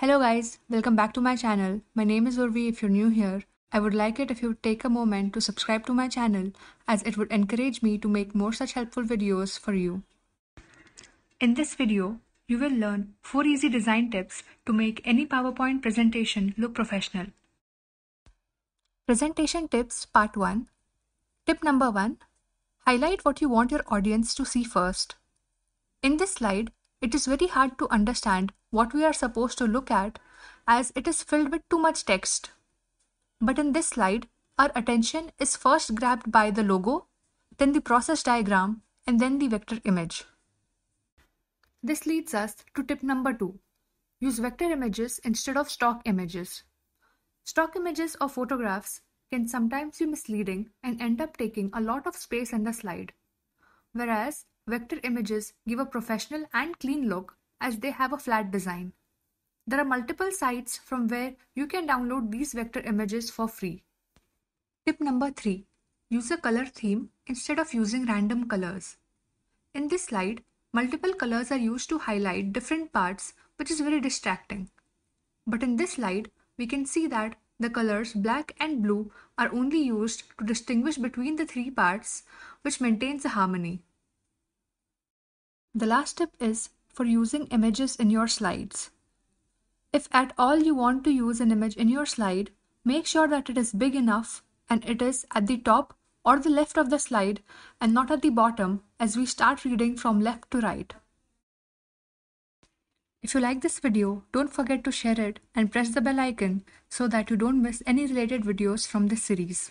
Hello guys, welcome back to my channel. My name is Urvi if you're new here. I would like it if you would take a moment to subscribe to my channel as it would encourage me to make more such helpful videos for you. In this video, you will learn 4 easy design tips to make any PowerPoint presentation look professional. Presentation Tips Part 1 Tip number 1 Highlight what you want your audience to see first. In this slide, it is very hard to understand what we are supposed to look at as it is filled with too much text. But in this slide, our attention is first grabbed by the logo, then the process diagram, and then the vector image. This leads us to tip number two use vector images instead of stock images. Stock images or photographs can sometimes be misleading and end up taking a lot of space in the slide, whereas vector images give a professional and clean look as they have a flat design. There are multiple sites from where you can download these vector images for free. Tip number 3. Use a color theme instead of using random colors. In this slide, multiple colors are used to highlight different parts which is very distracting. But in this slide, we can see that the colors black and blue are only used to distinguish between the three parts which maintains a harmony. The last tip is for using images in your slides. If at all you want to use an image in your slide, make sure that it is big enough and it is at the top or the left of the slide and not at the bottom as we start reading from left to right. If you like this video, don't forget to share it and press the bell icon so that you don't miss any related videos from this series.